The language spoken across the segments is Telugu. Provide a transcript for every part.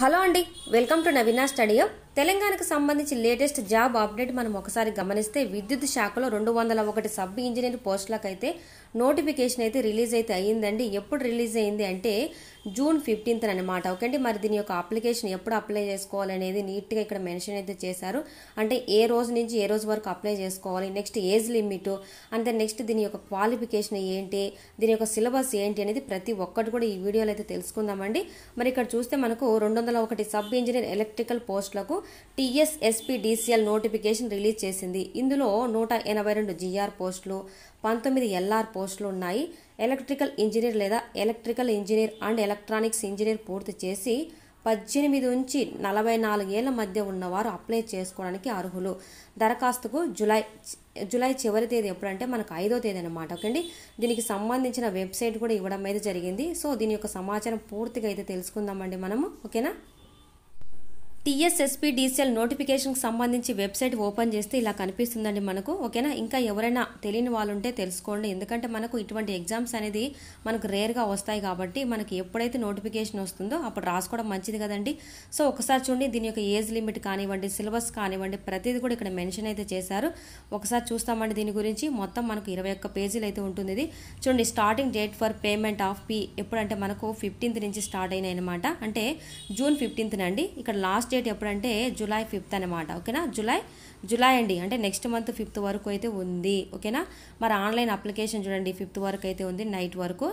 హలో అండి వెల్కమ్ టు నవీనా స్టడీ తెలంగాణకు సంబంధించి లేటెస్ట్ జాబ్ అప్డేట్ మనం ఒకసారి గమనిస్తే విద్యుత్ శాఖలో రెండు వందల ఒకటి సబ్ ఇంజనీర్ పోస్టులకైతే నోటిఫికేషన్ అయితే రిలీజ్ అయితే అయ్యిందండి ఎప్పుడు రిలీజ్ అయింది అంటే జూన్ ఫిఫ్టీన్త్ అనమాట ఓకే అండి మరి దీని యొక్క అప్లికేషన్ ఎప్పుడు అప్లై చేసుకోవాలనేది నీట్గా ఇక్కడ మెన్షన్ అయితే చేశారు అంటే ఏ రోజు నుంచి ఏ రోజు వరకు అప్లై చేసుకోవాలి నెక్స్ట్ ఏజ్ లిమిట్ అంటే నెక్స్ట్ దీని యొక్క క్వాలిఫికేషన్ ఏంటి దీని యొక్క సిలబస్ ఏంటి అనేది ప్రతి ఒక్కటి కూడా ఈ వీడియోలో అయితే తెలుసుకుందామండి మరి ఇక్కడ చూస్తే మనకు రెండు వందల ఒకటి సబ్ ఇంజనీర్ ఎలక్ట్రికల్ పోస్టులకు డిసిఎల్ నోటిఫికేషన్ రిలీజ్ చేసింది ఇందులో నూట ఎనభై రెండు జీఆర్ పోస్టులు పంతొమ్మిది ఎల్ఆర్ పోస్టులు ఉన్నాయి ఎలక్ట్రికల్ ఇంజనీర్ లేదా electrical engineer and electronics engineer పూర్తి చేసి పద్దెనిమిది నుంచి నలభై నాలుగేళ్ల మధ్య ఉన్నవారు అప్లై చేసుకోవడానికి అర్హులు దరఖాస్తుకు జులై జులై చివరి తేదీ ఎప్పుడంటే మనకు ఐదో తేదీ అనమాట ఓకే అండి దీనికి సంబంధించిన వెబ్సైట్ కూడా ఇవ్వడం అయితే జరిగింది సో దీని యొక్క సమాచారం పూర్తిగా అయితే తెలుసుకుందామండి మనము ఓకేనా డీసీఎల్ నోటిఫికేషన్కి సంబంధించి వెబ్సైట్ ఓపెన్ చేస్తే ఇలా కనిపిస్తుందండి మనకు ఓకేనా ఇంకా ఎవరైనా తెలియని వాళ్ళు ఉంటే తెలుసుకోండి ఎందుకంటే మనకు ఇటువంటి ఎగ్జామ్స్ అనేది మనకు రేర్గా వస్తాయి కాబట్టి మనకి ఎప్పుడైతే నోటిఫికేషన్ వస్తుందో అప్పుడు రాసుకోవడం మంచిది కదండి సో ఒకసారి చూడండి దీని యొక్క ఏజ్ లిమిట్ కానివ్వండి సిలబస్ కానివ్వండి ప్రతిదీ కూడా ఇక్కడ మెన్షన్ అయితే చేశారు ఒకసారి చూస్తామండి దీని గురించి మొత్తం మనకు ఇరవై ఒక్క పేజీలు అయితే ఉంటుంది ఇది చూడండి starting date for payment of fee ఎప్పుడంటే మనకు ఫిఫ్టీన్త్ నుంచి స్టార్ట్ అయినాయి అనమాట అంటే జూన్ అండి ఇక్కడ లాస్ట్ డేట్ ఎప్పుడంటే జూలై ఫిఫ్త్ అనమాట ఓకేనా జూలై జూలై అండి అంటే నెక్స్ట్ మంత్ ఫిఫ్త్ వరకు అయితే ఉంది ఓకేనా మరి ఆన్లైన్ అప్లికేషన్ చూడండి ఫిఫ్త్ వరకు అయితే ఉంది నైట్ వరకు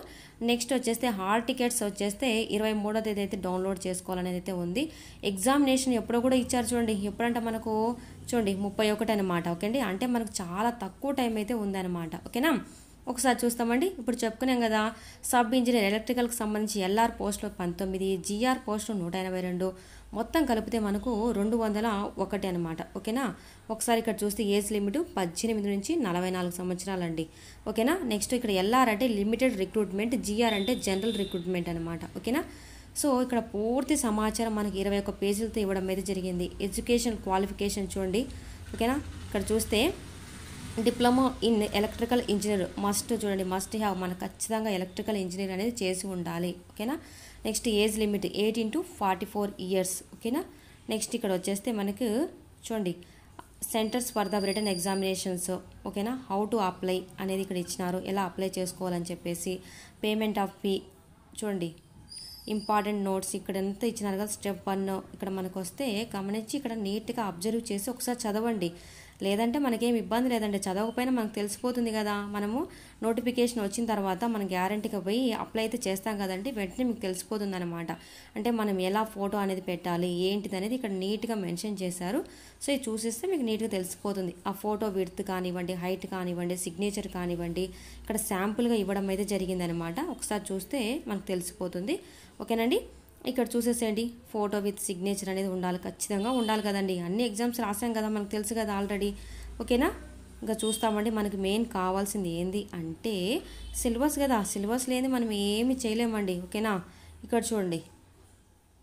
నెక్స్ట్ వచ్చేస్తే హాల్ టికెట్స్ వచ్చేస్తే ఇరవై మూడో తేదీ అయితే డౌన్లోడ్ చేసుకోవాలనేది అయితే ఉంది ఎగ్జామినేషన్ ఎప్పుడో కూడా ఇచ్చారు చూడండి ఎప్పుడంటే మనకు చూడండి ముప్పై ఒకటి అనమాట ఓకే అండి అంటే మనకు చాలా తక్కువ టైం అయితే ఉందన్నమాట ఓకేనా ఒకసారి చూస్తామండి ఇప్పుడు చెప్పుకున్నాం కదా సబ్ ఇంజనీర్ ఎలక్ట్రికల్కి సంబంధించి ఎల్ఆర్ పోస్టులు పంతొమ్మిది జిఆర్ పోస్టులు నూట ఎనభై రెండు మొత్తం కలిపితే మనకు రెండు వందల ఒకటి అనమాట ఓకేనా ఒకసారి ఇక్కడ చూస్తే ఏజ్ లిమిట్ పద్దెనిమిది నుంచి నలభై నాలుగు సంవత్సరాలండి ఓకేనా నెక్స్ట్ ఇక్కడ ఎల్ఆర్ అంటే లిమిటెడ్ రిక్రూట్మెంట్ జిఆర్ అంటే జనరల్ రిక్రూట్మెంట్ అనమాట ఓకేనా సో ఇక్కడ పూర్తి సమాచారం మనకి ఇరవై ఒక్క పేజీలతో ఇవ్వడం అయితే జరిగింది ఎడ్యుకేషన్ క్వాలిఫికేషన్ చూడండి ఓకేనా ఇక్కడ చూస్తే diploma in electrical engineer must చూడండి మస్ట్ హ్యావ్ మనకు ఖచ్చితంగా ఎలక్ట్రికల్ ఇంజనీర్ అనేది చేసి ఉండాలి ఓకేనా next age limit eighteen to forty four years ఓకేనా నెక్స్ట్ ఇక్కడ వచ్చేస్తే మనకు చూడండి centres for the return examinations ఓకేనా హౌ టు అప్లై అనేది ఇక్కడ ఇచ్చినారు ఎలా అప్లై చేసుకోవాలని చెప్పేసి పేమెంట్ ఆఫ్ ఫీ చూడండి ఇంపార్టెంట్ నోట్స్ ఇక్కడ ఎంత ఇచ్చినారు కదా స్టెప్ వన్ ఇక్కడ మనకు వస్తే గమనించి ఇక్కడ నీట్గా అబ్జర్వ్ చేసి ఒకసారి చదవండి లేదంటే మనకేం ఇబ్బంది లేదండి చదవకపోయినా మనకు తెలిసిపోతుంది కదా మనము నోటిఫికేషన్ వచ్చిన తర్వాత మనం గ్యారంటీగా పోయి అప్లై అయితే చేస్తాం కదండి వెంటనే మీకు తెలిసిపోతుంది అనమాట అంటే మనం ఎలా ఫోటో అనేది పెట్టాలి ఏంటిది అనేది ఇక్కడ నీట్గా మెన్షన్ చేశారు సో ఇది చూసిస్తే మీకు నీట్గా తెలిసిపోతుంది ఆ ఫోటో విడ్త్ కానివ్వండి హైట్ కానివ్వండి సిగ్నేచర్ కానివ్వండి ఇక్కడ శాంపుల్గా ఇవ్వడం అయితే జరిగిందనమాట ఒకసారి చూస్తే మనకు తెలిసిపోతుంది ఓకేనండి ఇక్కడ చూసేసేయండి ఫోటో విత్ సిగ్నేచర్ అనేది ఉండాలి ఖచ్చితంగా ఉండాలి కదండి అన్ని ఎగ్జామ్స్ రాసాం కదా మనకు తెలుసు కదా ఆల్రెడీ ఓకేనా ఇంకా చూస్తామండి మనకి మెయిన్ కావాల్సింది ఏంది అంటే సిలబస్ కదా సిలబస్ లేని మనం ఏమి చేయలేమండి ఓకేనా ఇక్కడ చూడండి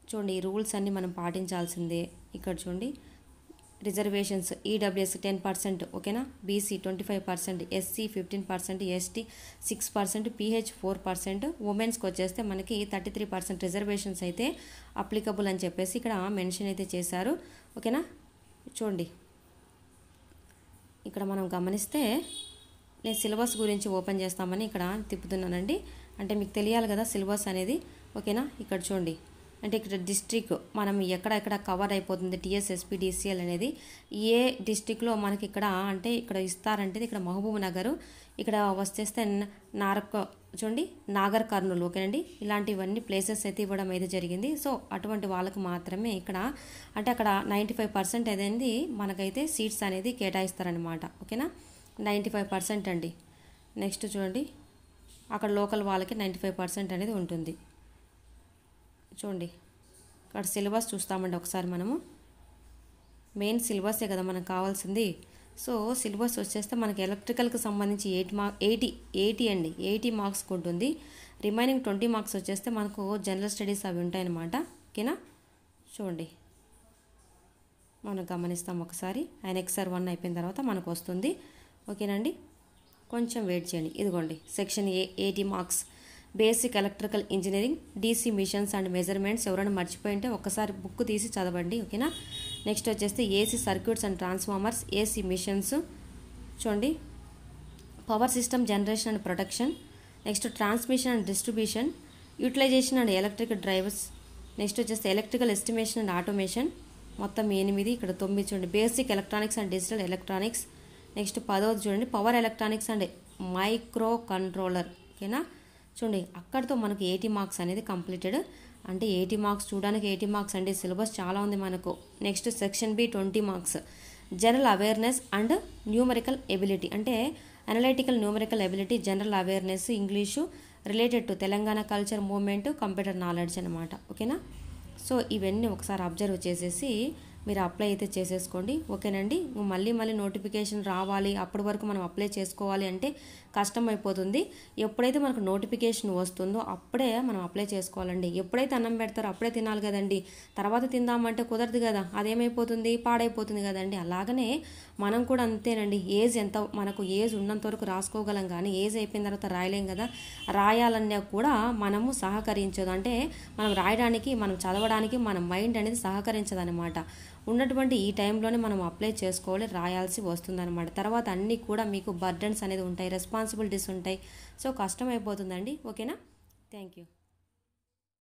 చూడండి ఈ రూల్స్ అన్నీ మనం పాటించాల్సిందే ఇక్కడ చూడండి రిజర్వేషన్స్ ఈడబ్ల్యూఎస్ టెన్ పర్సెంట్ ఓకేనా BC twenty five percent SC fifteen percent ST six percent PH four percent ఉమెన్స్కి వచ్చేస్తే మనకి థర్టీ త్రీ పర్సెంట్ రిజర్వేషన్స్ అయితే అప్లికబుల్ అని చెప్పేసి ఇక్కడ మెన్షన్ అయితే చేశారు ఓకేనా చూడండి ఇక్కడ మనం గమనిస్తే నేను సిలబస్ గురించి ఓపెన్ చేస్తామని ఇక్కడ తిప్పుతున్నానండి అంటే మీకు తెలియాలి కదా సిలబస్ అనేది ఓకేనా ఇక్కడ చూడండి అంటే ఇక్కడ డిస్ట్రిక్ట్ మనం ఎక్కడెక్కడ కవర్ అయిపోతుంది టీఎస్ఎస్పీడీసీఎల్ అనేది ఏ డిస్టిక్లో మనకి ఇక్కడ అంటే ఇక్కడ ఇస్తారంటే ఇక్కడ మహబూబ్ నగర్ ఇక్కడ వచ్చేస్తే నారక్ చూడండి నాగర్ కర్నూలు ఓకేనండి ఇలాంటివన్నీ ప్లేసెస్ అయితే ఇవ్వడం అయితే జరిగింది సో అటువంటి వాళ్ళకు మాత్రమే ఇక్కడ అంటే అక్కడ నైంటీ ఫైవ్ పర్సెంట్ అనేది మనకైతే సీట్స్ అనేది కేటాయిస్తారనమాట ఓకేనా నైంటీ ఫైవ్ పర్సెంట్ అండి నెక్స్ట్ చూడండి అక్కడ లోకల్ వాళ్ళకి నైంటీ ఫైవ్ పర్సెంట్ అనేది ఉంటుంది చూడండి ఇక్కడ సిలబస్ చూస్తామండి ఒకసారి మనము మెయిన్ ఏ కదా మనకు కావాల్సింది సో సిలబస్ వచ్చేస్తే మనకి ఎలక్ట్రికల్కి సంబంధించి ఎయిట్ మార్క్ ఎయిటీ ఎయిటీ అండి ఎయిటీ మార్క్స్ ఉంటుంది రిమైనింగ్ ట్వంటీ మార్క్స్ వచ్చేస్తే మనకు జనరల్ స్టడీస్ అవి ఉంటాయన్నమాట ఓకేనా చూడండి మనం గమనిస్తాం ఒకసారి ఆయన ఎక్స్ఆర్ వన్ అయిపోయిన తర్వాత మనకు వస్తుంది ఓకేనండి కొంచెం వెయిట్ చేయండి ఇదిగోండి section A eighty marks basic electrical engineering DC machines and measurements ఎవరైనా మర్చిపోయింటే ఒక్కసారి బుక్ తీసి చదవండి ఓకేనా నెక్స్ట్ వచ్చేస్తే AC circuits and transformers AC machines చూడండి power system generation and protection next transmission and distribution utilization and electric drivers next వచ్చేసి ఎలక్ట్రికల్ ఎస్టిమేషన్ అండ్ ఆటోమేషన్ మొత్తం ఎనిమిది ఇక్కడ తొమ్మిది చూడండి basic electronics and digital electronics next పదవది చూడండి power electronics and microcontroller ఓకేనా చూడండి అక్కడితో మనకు ఎయిటీ మార్క్స్ అనేది కంప్లీటెడ్ అంటే ఎయిటీ మార్క్స్ చూడడానికి ఎయిటీ మార్క్స్ అంటే సిలబస్ చాలా ఉంది మనకు next section B twenty marks general awareness and numerical ability అంటే analytical numerical ability general awareness English related to Telangana culture movement computer knowledge అనమాట ఓకేనా సో ఇవన్నీ ఒకసారి అబ్జర్వ్ చేసేసి మీరు అప్లై అయితే చేసేసుకోండి ఓకేనండి మళ్ళీ మళ్ళీ నోటిఫికేషన్ రావాలి అప్పటి వరకు మనం అప్లై చేసుకోవాలి అంటే కష్టం అయిపోతుంది ఎప్పుడైతే మనకు నోటిఫికేషన్ వస్తుందో అప్పుడే మనం అప్లై చేసుకోవాలండి ఎప్పుడైతే అన్నం పెడతారో అప్పుడే తినాలి కదండి తర్వాత తిందామంటే కుదరదు కదా అదేమైపోతుంది పాడైపోతుంది కదండి అలాగనే మనం కూడా అంతేనండి ఏజ్ ఎంత మనకు ఏజ్ ఉన్నంత వరకు రాసుకోగలం కానీ ఏజ్ అయిపోయిన తర్వాత రాయలేం కదా రాయాలన్నా కూడా మనము సహకరించదు అంటే మనం రాయడానికి మనం చదవడానికి మన మైండ్ అనేది సహకరించదనమాట ఉన్నటువంటి ఈ టైంలోనే మనం అప్లై చేసుకోవాలి రాయాల్సి వస్తుందన్నమాట తర్వాత అన్నీ కూడా మీకు బర్డన్స్ అనేది ఉంటాయి రెస్పాన్సిబిలిటీస్ ఉంటాయి సో కష్టం అయిపోతుందండి ఓకేనా థ్యాంక్ యూ